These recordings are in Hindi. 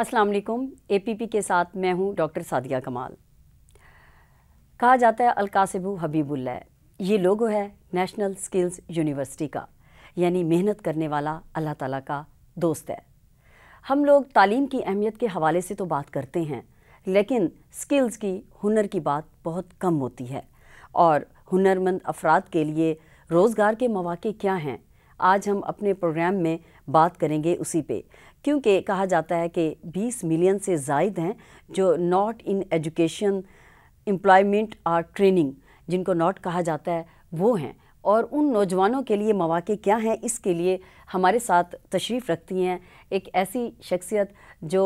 अस्सलाम वालेकुम एपीपी के साथ मैं हूं डॉक्टर सादिया कमाल कहा जाता है अलकासिबू हबीबुल्लह ये लोगो है नेशनल स्किल्स यूनिवर्सिटी का यानी मेहनत करने वाला अल्लाह ताला का दोस्त है हम लोग तालीम की अहमियत के हवाले से तो बात करते हैं लेकिन स्किल्स की हुनर की बात बहुत कम होती है और हुनरमंद अफराद के लिए रोज़गार के मौाक़े क्या हैं आज हम अपने प्रोग्राम में बात करेंगे उसी पे क्योंकि कहा जाता है कि 20 मिलियन से जायद हैं जो नॉट इन एजुकेशन एम्प्लॉयमेंट और ट्रेनिंग जिनको नॉट कहा जाता है वो हैं और उन नौजवानों के लिए मौाक़े क्या हैं इसके लिए हमारे साथ तशरीफ़ रखती हैं एक ऐसी शख्सियत जो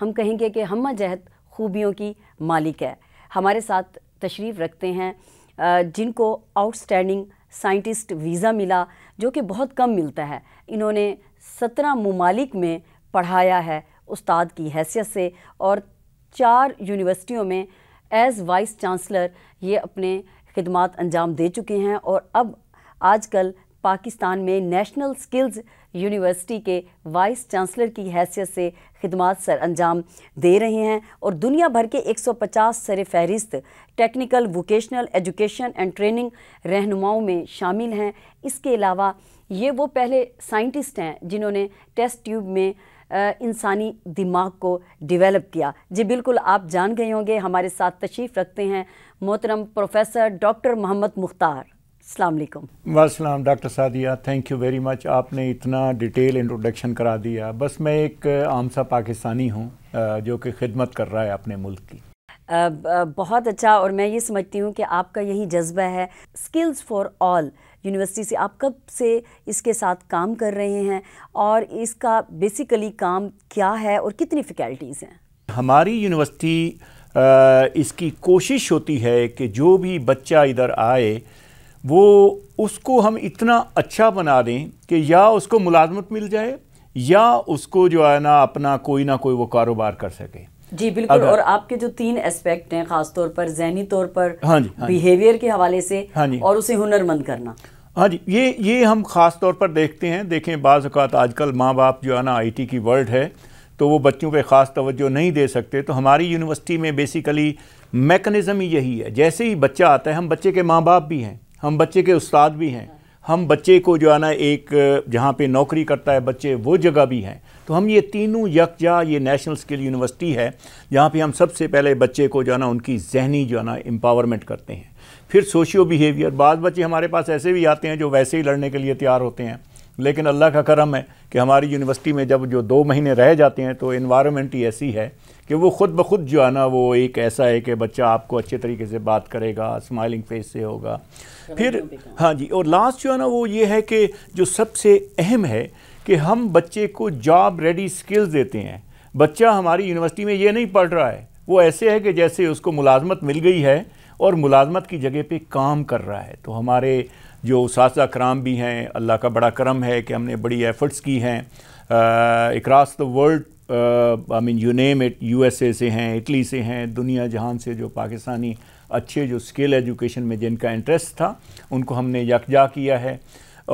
हम कहेंगे कि हम जहत खूबियों की मालिक है हमारे साथ तशरीफ़ रखते हैं जिनको आउटस्टैंडिंग साइंटिस्ट वीज़ा मिला जो कि बहुत कम मिलता है इन्होंने सत्रह ममालिक में पढ़ाया है उस्ताद की हैसियत से और चार यूनिवर्सिटियों में एज़ वाइस चांसलर ये अपने खदमात अंजाम दे चुके हैं और अब आजकल पाकिस्तान में नेशनल स्किल्स यूनिवर्सिटी के वाइस चांसलर की हैसियत से खदमात सर अंजाम दे रहे हैं और दुनिया भर के 150 सर फहरिस्त technical vocational education and training रहनुमाओं में शामिल हैं इसके अलावा ये वो पहले साइंटिस्ट हैं जिन्होंने टेस्ट ट्यूब में इंसानी दिमाग को डिवेलप किया जी बिल्कुल आप जान गए होंगे हमारे साथ तशरीफ़ रखते हैं मोहतरम प्रोफेसर डॉक्टर मोहम्मद मुख्तार अलमैकम वासलाम doctor Sadia thank you very much आपने इतना डिटेल इंट्रोडक्शन करा दिया बस मैं एक आम सा पाकिस्तानी हूँ जो कि खिदमत कर रहा है अपने मुल्क की बहुत अच्छा और मैं ये समझती हूँ कि आपका यही जज्बा है स्किल्स फॉर ऑल यूनिवर्सिटी से आप कब से इसके साथ काम कर रहे हैं और इसका बेसिकली काम क्या है और कितनी फैकल्टीज़ हैं हमारी यूनिवर्सिटी इसकी कोशिश होती है कि जो भी बच्चा इधर आए वो उसको हम इतना अच्छा बना दें कि या उसको मुलाजमत मिल जाए या उसको जो है ना अपना कोई ना कोई वो कारोबार कर सके जी बिल्कुल और आपके जो तीन एस्पेक्ट हैं खासतौर पर जहनी तौर पर हाँ जी हाँ बिहेवियर के हवाले से हाँ जी और उसे हुनरमंद करना हाँ जी ये ये हम ख़ास तौर पर देखते हैं देखें बाज़ अवत आजकल माँ बाप जो है ना आईटी की वर्ल्ड है तो वो बच्चों पे ख़ास तवज्जो नहीं दे सकते तो हमारी यूनिवर्सिटी में बेसिकली मेकनिज़म ही यही है जैसे ही बच्चा आता है हम बच्चे के माँ बाप भी हैं हम बच्चे के उस्ताद भी हैं हम बच्चे को जो है ना एक जहाँ पे नौकरी करता है बच्चे वो जगह भी हैं तो हम ये तीनों यकजा ये नेशनल स्किल यूनिवर्सिटी है जहाँ पे हम सबसे पहले बच्चे को जो है ना उनकी जहनी जो है ना एम्पावरमेंट करते हैं फिर सोशियो बिहेवियर बाद बच्चे हमारे पास ऐसे भी आते हैं जो वैसे ही लड़ने के लिए तैयार होते हैं लेकिन अल्लाह का करम है कि हमारी यूनिवर्सिटी में जब जो दो महीने रह जाते हैं तो इन्वायरमेंट ही ऐसी है कि वो ख़ुद ब खुद जो है ना वो एक ऐसा है कि बच्चा आपको अच्छे तरीके से बात करेगा स्माइलिंग फेस से होगा फिर हाँ जी और लास्ट जो है ना वो ये है कि जो सबसे अहम है कि हम बच्चे को जॉब रेडी स्किल्स देते हैं बच्चा हमारी यूनिवर्सिटी में ये नहीं पढ़ रहा है वो ऐसे है कि जैसे उसको मुलाजमत मिल गई है और मुलाजमत की जगह पर काम कर रहा है तो हमारे जो उस कराम भी हैं अल्लाह का बड़ा करम है कि हमने बड़ी एफ़र्ट्स की हैं across the world I mean you name it U S A से हैं इटली से हैं दुनिया जहान से जो पाकिस्तानी अच्छे जो स्किल एजुकेशन में जिनका इंटरेस्ट था उनको हमने यकजा किया है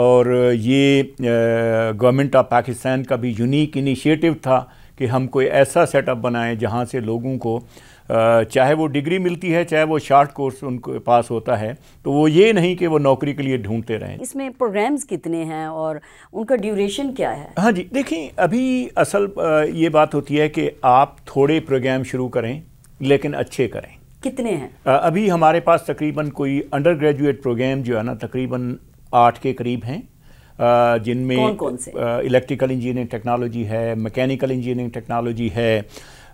और ये गवर्नमेंट ऑफ पाकिस्तान का भी यूनिक इनिशिएटिव था कि हम कोई ऐसा सेटअप बनाएं जहाँ से लोगों को चाहे वो डिग्री मिलती है चाहे वो शार्ट कोर्स उनके पास होता है तो वो ये नहीं कि वो नौकरी के लिए ढूंढते रहें इसमें प्रोग्राम्स कितने हैं और उनका ड्यूरेशन क्या है हाँ जी देखिए अभी असल ये बात होती है कि आप थोड़े प्रोग्राम शुरू करें लेकिन अच्छे करें कितने हैं अभी हमारे पास तकरीबन कोई अंडर ग्रेजुएट प्रोग्राम जो है ना तकरीबन आठ के करीब हैं जिनमें इलेक्ट्रिकल इंजीनियरिंग टेक्नोलॉजी है मैकेनिकल इंजीनियरिंग टेक्नोलॉजी है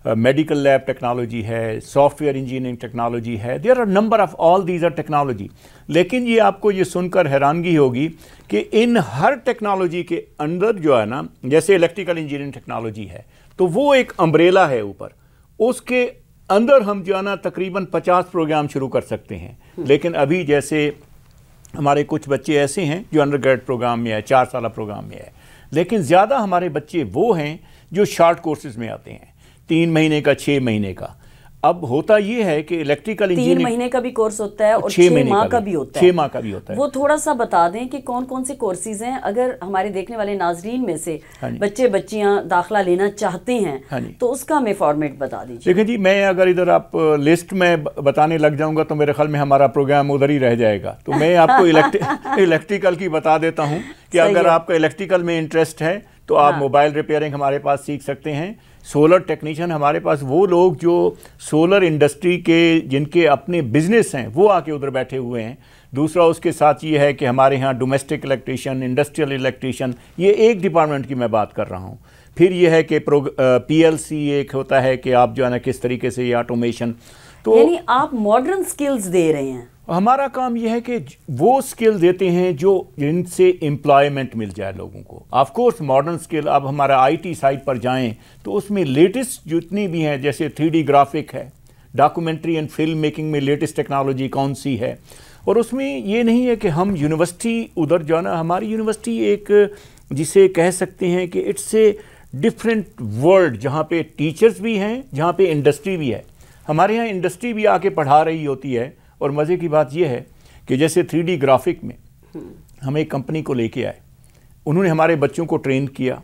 मेडिकल लैब टेक्नोलॉजी है सॉफ्टवेयर इंजीनियरिंग टेक्नोलॉजी है there are number of all these are technology लेकिन ये आपको ये सुनकर हैरानगी होगी कि इन हर टेक्नोलॉजी के अंदर जो है ना जैसे इलेक्ट्रिकल इंजीनियरिंग टेक्नोलॉजी है तो वो एक अम्ब्रेला है ऊपर उसके अंदर हम जो है ना तकरीबन पचास प्रोग्राम शुरू कर सकते हैं लेकिन अभी जैसे हमारे कुछ बच्चे ऐसे हैं जो अंडर ग्रेड प्रोग्राम में है चार साल प्रोग्राम में है लेकिन ज़्यादा हमारे बच्चे वो हैं जो शार्ट कोर्सेज में आते हैं तीन महीने का छह महीने का अब होता यह है कि इलेक्ट्रिकल इंजीनियर तीन महीने का भी कोर्स होता है और छह माह का भी होता है छह माह का भी होता है वो थोड़ा सा बता दें कि कौन कौन से कोर्सेज हैं अगर हमारे देखने वाले नाजरीन में से हाँ बच्चे बच्चियां दाखला लेना चाहते हैं हाँ तो उसका हमें फॉर्मेट बता दीजिए देखिए जी मैं अगर इधर आप लिस्ट में बताने लग जाऊंगा तो मेरे ख्याल में हमारा प्रोग्राम उधर ही रह जाएगा तो मैं आपको इलेक्ट्रिकल की बता देता हूँ कि अगर आपका इलेक्ट्रिकल में इंटरेस्ट है तो आप मोबाइल हाँ। रिपेयरिंग हमारे पास सीख सकते हैं सोलर टेक्नीशियन हमारे पास वो लोग जो सोलर इंडस्ट्री के जिनके अपने बिजनेस हैं वो आके उधर बैठे हुए हैं दूसरा उसके साथ ये है कि हमारे यहाँ डोमेस्टिक इलेक्ट्रीशियन इंडस्ट्रियल इलेक्ट्रीशियन ये एक डिपार्टमेंट की मैं बात कर रहा हूँ फिर ये है कि प्रो पी एक होता है कि आप जो है ना किस तरीके से ये ऑटोमेशन तो यानी आप मॉडर्न स्किल्स दे रहे हैं हमारा काम यह है कि वो स्किल देते हैं जो जिनसे एम्प्लॉयमेंट मिल जाए लोगों को ऑफ कोर्स मॉडर्न स्किल अब हमारा आईटी साइड पर जाएं तो उसमें लेटेस्ट जितनी भी हैं जैसे थ्री ग्राफिक है डॉक्यूमेंट्री एंड फिल्म मेकिंग में लेटेस्ट टेक्नोलॉजी कौन सी है और उसमें ये नहीं है कि हम यूनिवर्सिटी उधर जाना हमारी यूनिवर्सिटी एक जिसे कह सकते हैं कि इट्स ए डिफरेंट वर्ल्ड जहाँ पे टीचर्स भी हैं जहाँ पे इंडस्ट्री भी है हमारे यहाँ इंडस्ट्री भी आके पढ़ा रही होती है और मज़े की बात यह है कि जैसे थ्री ग्राफिक में हम एक कंपनी को लेके आए उन्होंने हमारे बच्चों को ट्रेन किया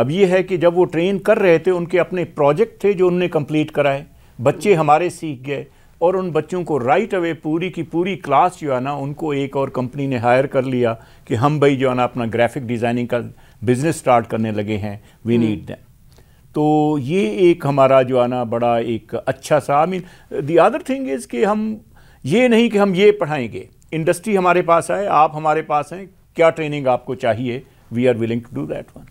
अब ये है कि जब वो ट्रेन कर रहे थे उनके अपने प्रोजेक्ट थे जो उन्होंने कंप्लीट कराए बच्चे हमारे सीख गए और उन बच्चों को राइट अवे पूरी की पूरी क्लास जो है ना उनको एक और कंपनी ने हायर कर लिया कि हम भाई जो है ना अपना ग्राफिक डिज़ाइनिंग का बिज़नेस स्टार्ट करने लगे हैं वी नीड दैम तो ये एक हमारा जो है ना बड़ा एक अच्छा सा I mean the other thing is कि हम ये नहीं कि हम ये पढ़ाएंगे इंडस्ट्री हमारे पास है आप हमारे पास हैं क्या ट्रेनिंग आपको चाहिए we are willing to do that one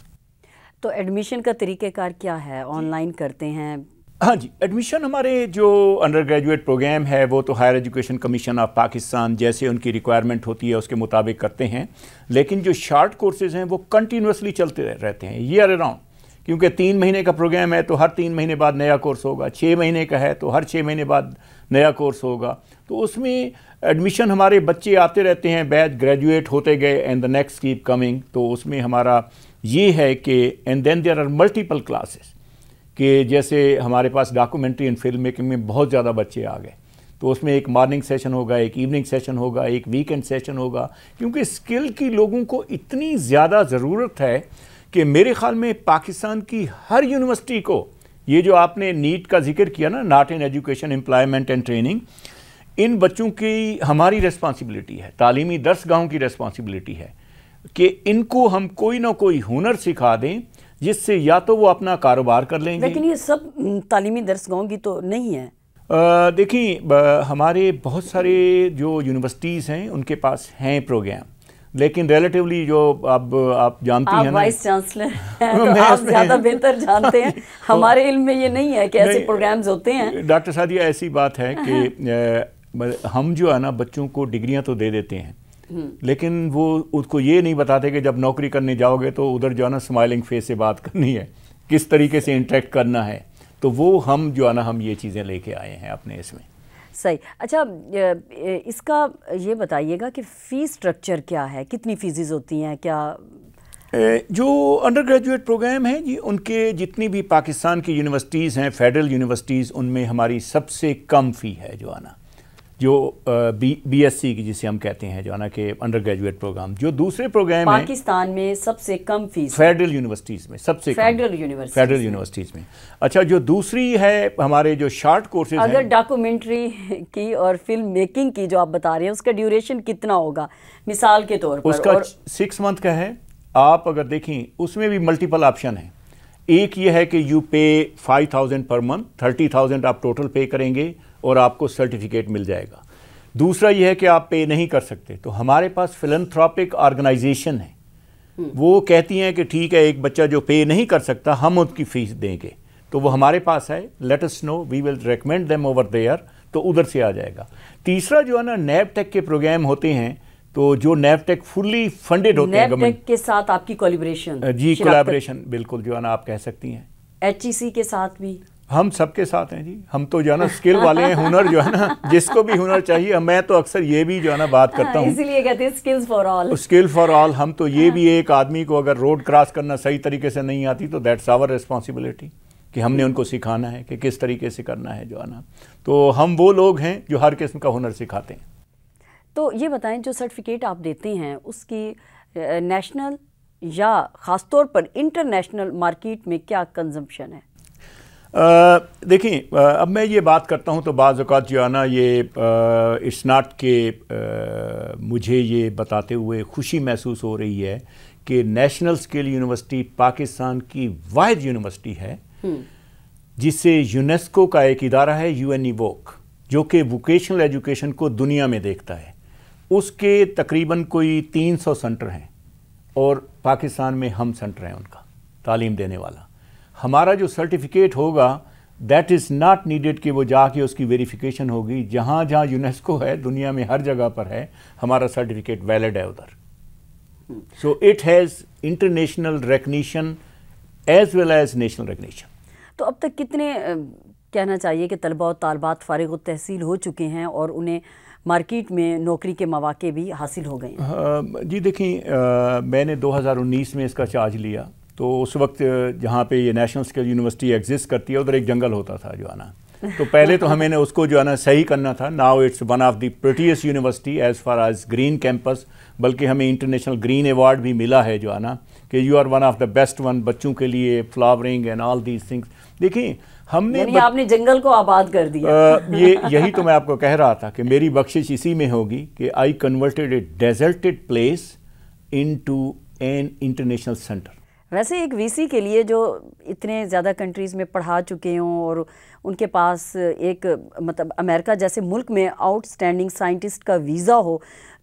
तो एडमिशन का तरीक़ेकार क्या है ऑनलाइन करते हैं हाँ जी एडमिशन हमारे जो अंडर ग्रेजुएट प्रोग्राम है वो तो higher education commission of Pakistan जैसे उनकी रिक्वायरमेंट होती है उसके मुताबिक करते हैं लेकिन जो शार्ट कोर्सेज़ हैं वो कंटिन्यूसली चलते रहते हैं ईयर अराउंड क्योंकि तीन महीने का प्रोग्राम है तो हर तीन महीने बाद नया कोर्स होगा छः महीने का है तो हर छः महीने बाद नया कोर्स होगा तो उसमें एडमिशन हमारे बच्चे आते रहते हैं बैच ग्रेजुएट होते गए and the next keep coming तो उसमें हमारा ये है कि and then there are multiple classes कि जैसे हमारे पास डॉक्यूमेंट्री एंड फिल्म मेकिंग में बहुत ज़्यादा बच्चे आ गए तो उसमें एक मॉर्निंग सेशन होगा एक इवनिंग सेशन होगा एक वीकेंड सेशन होगा क्योंकि स्किल की लोगों को इतनी ज़्यादा ज़रूरत है कि मेरे ख्याल में पाकिस्तान की हर यूनिवर्सिटी को ये जो आपने नीट का जिक्र किया ना not in education employment and training इन बच्चों की हमारी रेस्पॉन्सिबिलिटी है तालीमी दस गाहों की रेस्पॉन्सिबिलिटी है कि इनको हम कोई ना कोई हुनर सिखा दें जिससे या तो वो अपना कारोबार कर लेंगे लेकिन ये सब तालीमी दर्स गाँव की तो नहीं है देखिए हमारे बहुत सारे जो यूनिवर्सिटीज़ हैं उनके पास हैं प्रोग्राम लेकिन रिलेटिवली जो अब आप जानती हैं वाइस चांसलर हैं तो आप ज़्यादा बेहतर जानते हैं तो हमारे इल्म में ये नहीं है कि ऐसे प्रोग्राम्स होते हैं डॉक्टर ये ऐसी बात है कि हम जो है ना बच्चों को डिग्रियां तो दे देते हैं हम्म। लेकिन वो उसको ये नहीं बताते कि जब नौकरी करने जाओगे तो उधर जो है ना स्माइलिंग फेस से बात करनी है किस तरीके से इंटरेक्ट करना है तो वो हम जो है ना हम ये चीज़ें लेके आए हैं अपने इसमें सही अच्छा इसका ये बताइएगा कि फ़ी स्ट्रक्चर क्या है कितनी फीसिस होती हैं क्या जो अंडर ग्रेजुएट प्रोग्राम हैं जी उनके जितनी भी पाकिस्तान की यूनिवर्सिटीज़ हैं फेडरल यूनिवर्सिटीज़ उनमें हमारी सबसे कम फ़ी है जो आना जो बी बी एस सी की जिसे हम कहते हैं जो ना कि अंडर ग्रेजुएट प्रोग्राम जो दूसरे प्रोग्राम पाकिस्तान में सबसे कम फीस फेडरल यूनिवर्सिटीज़ में सबसे फेडरल यूनिवर्सिटी फेडरल यूनिवर्सिटीज़ में अच्छा जो दूसरी है हमारे जो शॉर्ट कोर्सेज अगर डॉक्यूमेंट्री की और फिल्म मेकिंग की जो आप बता रहे हैं उसका ड्यूरेशन कितना होगा मिसाल के तौर पर उसका सिक्स मंथ का है आप अगर देखें उसमें भी मल्टीपल ऑप्शन है एक ये है कि you pay five thousand per month thirty thousand आप टोटल पे करेंगे और आपको सर्टिफिकेट मिल जाएगा दूसरा यह है कि आप पे नहीं कर सकते तो हमारे पास फिलंथ्रॉपिक ऑर्गेनाइजेशन है हम्म। वो कहती हैं कि ठीक है एक बच्चा जो पे नहीं कर सकता हम उसकी फीस देंगे तो वो हमारे पास है let us know we will recommend them over there तो उधर से आ जाएगा तीसरा जो है ना नैबटेक के प्रोग्राम होते हैं तो जो नैपटेक फुली फंडेड होते हैं गवर्नमेंट के साथ आपकी कोलिब्रेशन जी कोलाब्रेशन बिल्कुल जो है ना आप कह सकती हैं एच e के साथ भी हम सबके साथ हैं जी हम तो जो है ना स्किल वाले हैं हुनर जो है ना जिसको भी हुनर चाहिए मैं तो अक्सर ये भी जो है ना बात हाँ, करता हूँ इसीलिए कहते हैं skills for all skill for all हम तो ये हाँ। भी एक आदमी को अगर रोड क्रॉस करना सही तरीके से नहीं आती तो दैट्स आवर रिस्पॉन्सिबिलिटी कि हमने उनको सिखाना है कि किस तरीके से करना है जो है ना तो हम वो लोग हैं जो हर किस्म का हुनर सिखाते हैं तो ये बताएं जो सर्टिफिकेट आप देते हैं उसकी नेशनल या ख़ास तौर पर इंटरनेशनल मार्केट में क्या कंजम्पशन है देखें अब मैं ये बात करता हूँ तो बाज़ात जो आना ये इट्स नाट के आ, मुझे ये बताते हुए खुशी महसूस हो रही है कि नेशनल स्किल यूनिवर्सिटी पाकिस्तान की वाद यूनिवर्सिटी है हम्म। जिससे यूनेस्को का एक इदारा है यू एन वोक जो कि वोकेशनल एजुकेशन को दुनिया में देखता है उसके तकरीबन कोई 300 सेंटर हैं और पाकिस्तान में हम सेंटर हैं उनका तालीम देने वाला हमारा जो सर्टिफिकेट होगा दैट इज़ नॉट नीडेड कि वो जाके उसकी वेरिफिकेशन होगी जहाँ जहाँ यूनेस्को है दुनिया में हर जगह पर है हमारा सर्टिफिकेट वैलिड है उधर so it has international recognition as well as national recognition तो अब तक कितने कहना चाहिए कि तलबा और तलबात फ़ारग तहसील हो चुके हैं और उन्हें मार्केट में नौकरी के मौाक़े भी हासिल हो गए जी देखिए मैंने 2019 में इसका चार्ज लिया तो उस वक्त जहाँ पे ये नेशनल स्किल यूनिवर्सिटी एग्जिस्ट करती है उधर एक जंगल होता था जो है ना तो पहले तो हमें उसको जो है ना सही करना था now it's one of the prettiest university as far as green campus बल्कि हमें इंटरनेशनल ग्रीन अवार्ड भी मिला है जो है ना कि you are one of the best one बच्चों के लिए flowering and all these things देखिए हमने यानी आपने जंगल को आबाद कर दिया आ, ये यही तो मैं आपको कह रहा था कि मेरी बख्शिश इसी में होगी कि I converted a deserted place into an international centre वैसे एक वीसी के लिए जो इतने ज़्यादा कंट्रीज़ में पढ़ा चुके हों और उनके पास एक मतलब अमेरिका जैसे मुल्क में आउटस्टैंडिंग साइंटिस्ट का वीज़ा हो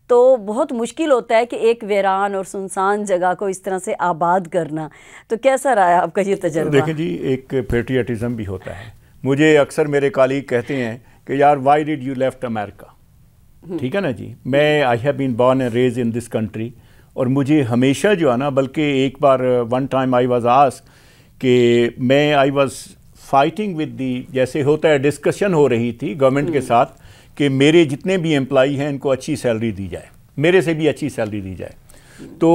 तो बहुत मुश्किल होता है कि एक वेरान और सुनसान जगह को इस तरह से आबाद करना तो कैसा रहा है आपका ये तजर्बा देखिए जी एक पेट्रियाटिज़म भी होता है मुझे अक्सर मेरे कालीग कहते हैं कि यार why did you left America ठीक है ना जी मैं I have been born and raise in this country और मुझे हमेशा जो है ना बल्कि एक बार वन टाइम आई वाज आस कि मैं I was fighting with the जैसे होता है डिस्कशन हो रही थी गवर्नमेंट के hmm. साथ कि मेरे जितने भी एम्प्लाई हैं इनको अच्छी सैलरी दी जाए मेरे से भी अच्छी सैलरी दी जाए तो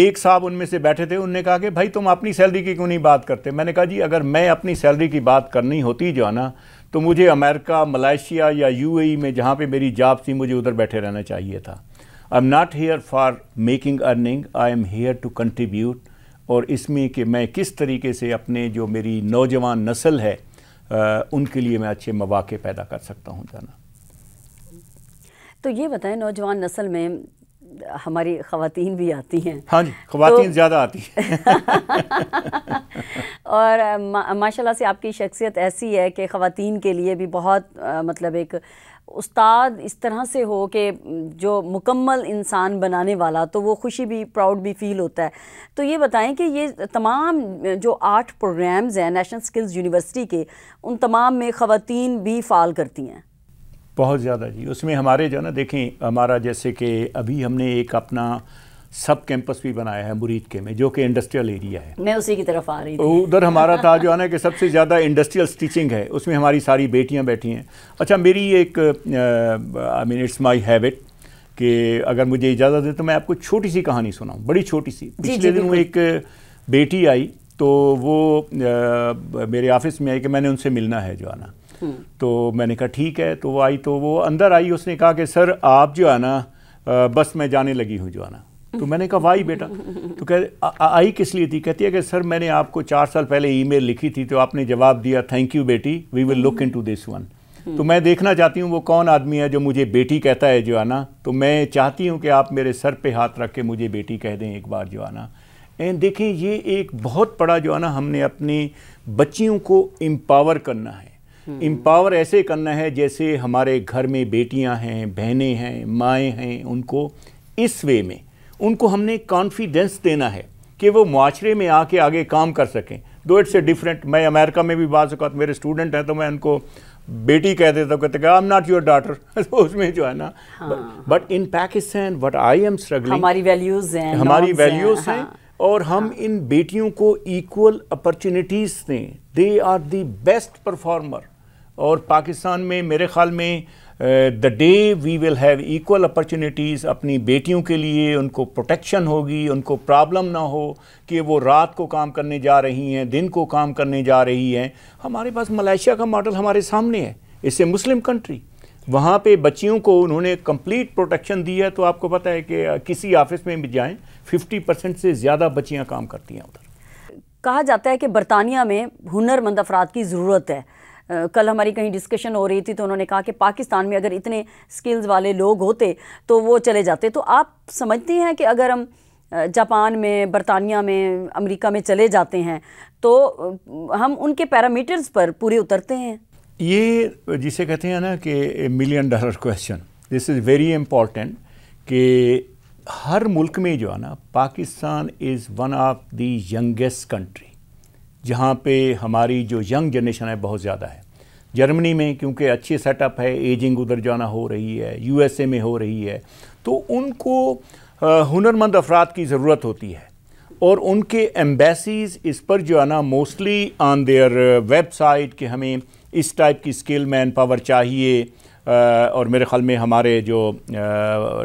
एक साहब उनमें से बैठे थे उनने कहा कि भाई तुम अपनी सैलरी की क्यों नहीं बात करते मैंने कहा जी अगर मैं अपनी सैलरी की बात करनी होती जो है ना तो मुझे अमेरिका मलेशिया या यूएई e में जहाँ पे मेरी जॉब थी मुझे उधर बैठे रहना चाहिए था I am not here for making earning I am here to contribute और इसमें कि मैं किस तरीके से अपने जो मेरी नौजवान नस्ल है आ, उनके लिए मैं अच्छे मौाक़े पैदा कर सकता हूँ जाना तो ये बताएं नौजवान नस्ल में हमारी खातन भी आती हैं हाँ जी खातन तो, ज़्यादा आती हैं और मा, माशाल्लाह से आपकी शख्सियत ऐसी है कि खातन के लिए भी बहुत आ, मतलब एक उस्ताद इस तरह से हो कि जो मुकम्मल इंसान बनाने वाला तो वो खुशी भी प्राउड भी फील होता है तो ये बताएं कि ये तमाम जो आठ प्रोग्राम्स हैं नेशनल स्किल्स यूनिवर्सिटी के उन तमाम में ख़वातीन भी फ़ाल करती हैं बहुत ज़्यादा जी उसमें हमारे जो है ना देखें हमारा जैसे कि अभी हमने एक अपना सब कैंपस भी बनाया है मुरीद के में जो कि इंडस्ट्रियल एरिया है मैं उसी की तरफ आ रही थी उधर हमारा था जो है ना कि सबसे ज़्यादा इंडस्ट्रियल स्टिचिंग है उसमें हमारी सारी बेटियां बैठी हैं अच्छा मेरी एक I mean it's my habit कि अगर मुझे इजाज़त दे तो मैं आपको छोटी सी कहानी सुनाऊँ बड़ी छोटी सी पिछले दिन एक बेटी आई तो वो आ, मेरे ऑफिस में आई कि मैंने उनसे मिलना है जो आना तो मैंने कहा ठीक है तो वो आई तो वो अंदर आई उसने कहा कि सर आप जो है ना बस में जाने लगी हूँ जो है ना तो मैंने कहा वाई बेटा तो कह आई किस लिए थी कहती है कि सर मैंने आपको चार साल पहले ईमेल लिखी थी तो आपने जवाब दिया थैंक यू बेटी we will look into this one तो मैं देखना चाहती हूँ वो कौन आदमी है जो मुझे बेटी कहता है जो आना तो मैं चाहती हूँ कि आप मेरे सर पे हाथ रख के मुझे बेटी कह दें एक बार जो आना एंड देखें ये एक बहुत बड़ा जो है हमने अपनी बच्चियों को एम्पावर करना है एम्पावर हम्म। ऐसे करना है जैसे हमारे घर में बेटियां हैं बहनें हैं माएँ हैं उनको इस वे में उनको हमने कॉन्फिडेंस देना है कि वो माशरे में आके आगे काम कर सकें दो इट्स ए डिफरेंट मैं अमेरिका में भी बात सकता मेरे स्टूडेंट हैं तो मैं उनको बेटी कह देता हूँ कहते I am not your daughter उसमें जो है ना but in Pakistan what I am struggling हमारी वैल्यूज़ हैं हमारी वैल्यूज़ हैं हाँ। और हम हाँ। इन बेटियों को इक्वल अपॉर्चुनिटीज़ दें they are the best performer और पाकिस्तान में मेरे ख़्याल में the day we will have equal opportunities अपनी बेटियों के लिए उनको प्रोटेक्शन होगी उनको प्रॉब्लम ना हो कि वो रात को काम करने जा रही हैं दिन को काम करने जा रही हैं हमारे पास मलेशिया का मॉडल हमारे सामने है इससे मुस्लिम कंट्री वहाँ पे बच्चियों को उन्होंने कंप्लीट प्रोटेक्शन दी है तो आपको पता है कि किसी ऑफिस में भी जाएँ फिफ्टी परसेंट से ज़्यादा बच्चियाँ काम करती हैं उधर कहा जाता है कि बरतानिया में हुनरमंद अफराद की ज़रूरत है कल हमारी कहीं डिस्कशन हो रही थी तो उन्होंने कहा कि पाकिस्तान में अगर इतने स्किल्स वाले लोग होते तो वो चले जाते तो आप समझते हैं कि अगर हम जापान में बरतानिया में अमेरिका में चले जाते हैं तो हम उनके पैरामीटर्स पर पूरे उतरते हैं ये जिसे कहते हैं ना कि million dollar question this is very important कि हर मुल्क में जो है ना Pakistan is one of the youngest country जहाँ पे हमारी जो यंग जनरेशन है बहुत ज़्यादा है जर्मनी में क्योंकि अच्छी सेटअप है एजिंग उधर जाना हो रही है यूएसए में हो रही है तो उनको हुनरमंद अफराद की ज़रूरत होती है और उनके एम्बेसीज इस पर जो है ना मोस्टली ऑन देयर वेबसाइट कि हमें इस टाइप की स्किल मैन पावर चाहिए और मेरे ख़्याल में हमारे जो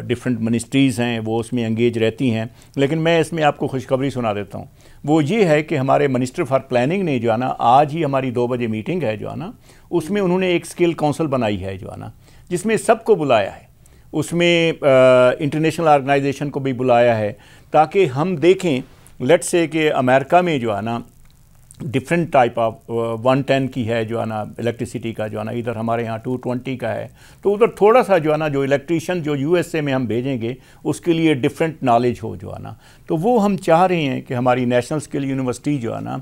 डिफरेंट मिनिस्ट्रीज़ हैं वो उसमें एंगेज रहती हैं लेकिन मैं इसमें आपको खुशखबरी सुना देता हूँ वो ये है कि हमारे मिनिस्टर फॉर प्लानिंग ने जो है ना आज ही हमारी दो बजे मीटिंग है जो है ना उसमें उन्होंने एक स्किल काउंसिल बनाई है जो है ना जिसमें सबको बुलाया है उसमें इंटरनेशनल ऑर्गेनाइजेशन को भी बुलाया है ताकि हम देखें लेट से कि अमेरिका में जो है ना different type of one ten की है जो है ना इलेक्ट्रिसिटी का जो है ना इधर हमारे यहाँ टू ट्वेंटी का है तो उधर थोड़ा सा जो है ना जो इलेक्ट्रीशियन जो यूएसए में हम भेजेंगे उसके लिए डिफरेंट नॉलेज हो जो है ना तो वो हम चाह रहे हैं कि हमारी नेशनल स्किल यूनिवर्सिटी जो है ना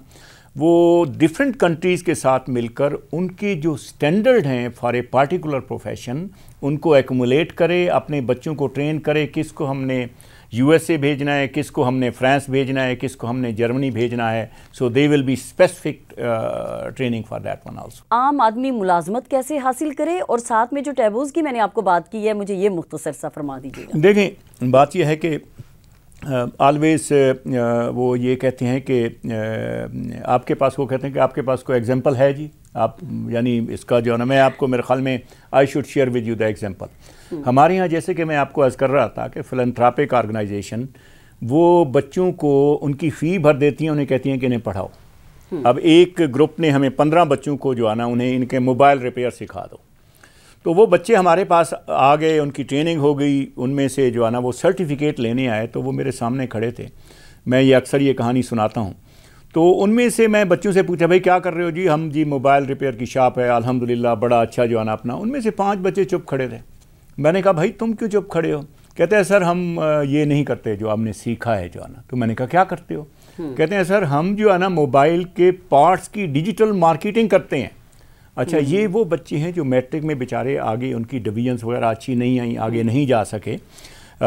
वो डिफरेंट कंट्रीज़ के साथ मिलकर उनके जो स्टैंडर्ड हैं फॉर ए पार्टिकुलर प्रोफेशन उनको एकमुलेट करे अपने बच्चों को ट्रेन करे किसको हमने यूएसए भेजना है किसको हमने फ्रांस भेजना है किसको हमने जर्मनी भेजना है so they will be specific training for that one also आम आदमी मुलाजमत कैसे हासिल करे और साथ में जो टैबूज़ की मैंने आपको बात की है मुझे ये मुख्तसर सा फरमा दीजिए देखें बात यह है कि ऑलवेज uh, uh, वो ये कहते हैं कि uh, आपके पास वो कहते हैं कि आपके पास कोई एग्जाम्पल है जी आप यानी इसका जो है ना मैं आपको मेरे ख्याल में I should share with you the example हमारे यहाँ जैसे कि मैं आपको अर्ज़ कर रहा था कि फिलंथ्रापिक ऑर्गेनाइजेशन वो बच्चों को उनकी फ़ी भर देती हैं उन्हें कहती हैं कि इन्हें पढ़ाओ अब एक ग्रुप ने हमें पंद्रह बच्चों को जो आना उन्हें इनके मोबाइल रिपेयर सिखा दो तो वो बच्चे हमारे पास आ गए उनकी ट्रेनिंग हो गई उनमें से जो आना वो सर्टिफिकेट लेने आए तो वो मेरे सामने खड़े थे मैं ये अक्सर ये कहानी सुनाता हूँ तो उनमें से मैं बच्चों से पूछा भाई क्या कर रहे हो जी हम जी मोबाइल रिपेयर की शॉप है अल्हम्दुलिल्लाह बड़ा अच्छा जो आना अपना उनमें से पाँच बच्चे चुप खड़े थे मैंने कहा भाई तुम क्यों चुप खड़े हो कहते हैं सर हम ये नहीं करते जो हमने सीखा है जो आना तो मैंने कहा क्या करते हो हम्म। कहते हैं सर हम जो है ना मोबाइल के पार्ट्स की डिजिटल मार्केटिंग करते हैं अच्छा हम्म। ये वो बच्चे हैं जो मैट्रिक में बेचारे आगे उनकी डिवीजन्स वगैरह अच्छी नहीं आई आगे हम्म। नहीं जा सके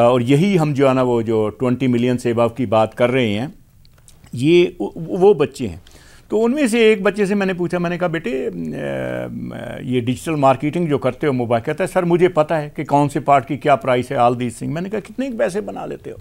और यही हम जो है ना वो जो ट्वेंटी मिलियन से अब की बात कर रहे हैं ये वो बच्चे हैं तो उनमें से एक बच्चे से मैंने पूछा मैंने कहा बेटे ये डिजिटल मार्केटिंग जो करते हो मोबाइल कहता है सर मुझे पता है कि कौन से पार्ट की क्या प्राइस है आल सिंह मैंने कहा कितने पैसे बना लेते हो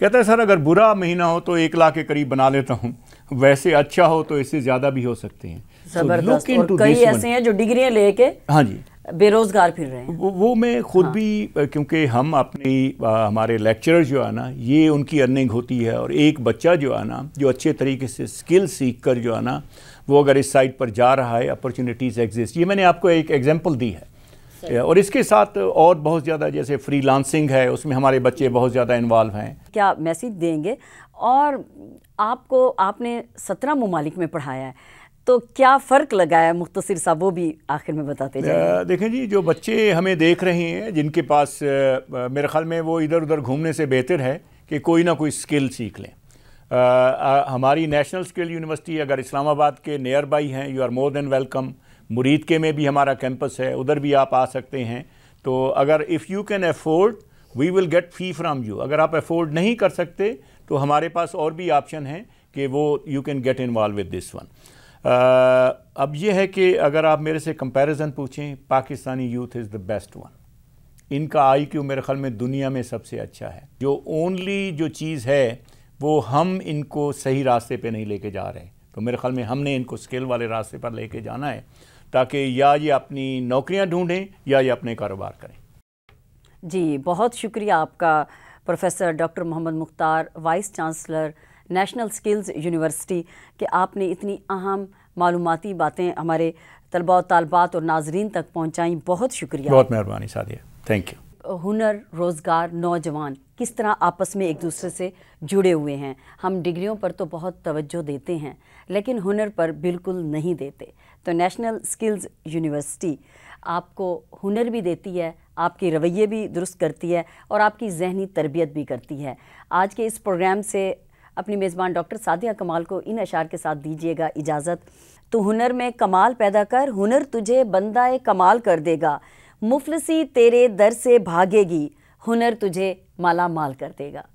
कहता है सर अगर बुरा महीना हो तो एक लाख के करीब बना लेता हूँ वैसे अच्छा हो तो इससे ज़्यादा भी हो सकते हैं जबरदस्त कई ऐसे हैं जो डिग्रियां लेके हाँ जी बेरोजगार फिर रहे हैं वो, वो मैं खुद हाँ। भी क्योंकि हम अपनी हमारे लेक्चरर जो है ना ये उनकी अर्निंग होती है और एक बच्चा जो है ना जो अच्छे तरीके से स्किल सीख कर जो है ना वो अगर इस साइड पर जा रहा है अपॉर्चुनिटीज़ एग्जिस्ट ये मैंने आपको एक एग्जाम्पल दी है और इसके साथ और बहुत ज़्यादा जैसे फ्री लांसिंग है उसमें हमारे बच्चे बहुत ज़्यादा इन्वॉल्व हैं क्या मैसेज देंगे और आपको आपने सत्रह ममालिक में पढ़ाया है तो क्या फ़र्क लगाया मुख्तर साहब वो भी आखिर में बताते हैं देखें जी जो बच्चे हमें देख रहे हैं जिनके पास मेरे ख्याल में वो इधर उधर घूमने से बेहतर है कि कोई ना कोई स्किल सीख लें हमारी नेशनल स्किल यूनिवर्सिटी अगर इस्लामाबाद के नियर बाई हैं you are more than welcome मुरीद के में भी हमारा कैंपस है उधर भी आप आ सकते हैं तो अगर if you can afford we will get fee from you अगर आप अफोर्ड नहीं कर सकते तो हमारे पास और भी ऑप्शन हैं कि वो you can get involve with this one अब ये है कि अगर आप मेरे से कंपैरिजन पूछें Pakistani youth is the best one इनका आई क्यू मेरे ख्याल में दुनिया में सबसे अच्छा है जो ओनली जो चीज़ है वो हम इनको सही रास्ते पे नहीं लेके जा रहे तो मेरे ख्याल में हमने इनको स्किल वाले रास्ते पर लेके जाना है ताकि या ये अपनी नौकरियां ढूंढें या ये अपने कारोबार करें जी बहुत शुक्रिया आपका professor doctor Mohammad Mukhtar vice chancellor national skills university कि आपने इतनी अहम मालूमती बातें हमारे तलबा तलबात और नाजरीन तक पहुँचाई बहुत शुक्रिया बहुत मेहरबानी सादिया थैंक यू हुनर रोज़गार नौजवान किस तरह आपस में एक दूसरे से जुड़े हुए हैं हम डिग्रियों पर तो बहुत तवज्जो देते हैं लेकिन हुनर पर बिल्कुल नहीं देते तो नेशनल स्किल्स यूनिवर्सिटी आपको हुनर भी देती है आपके रवैये भी दुरुस्त करती है और आपकी जहनी तरबियत भी करती है आज के इस प्रोग्राम से अपनी मेज़बान डॉक्टर सादिया कमाल को इन अशार के साथ दीजिएगा इजाज़त तो हुनर में कमाल पैदा कर हुनर तुझे बंदा कमाल कर देगा मुफलसी तेरे दर से भागेगी हुनर तुझे माला माल कर देगा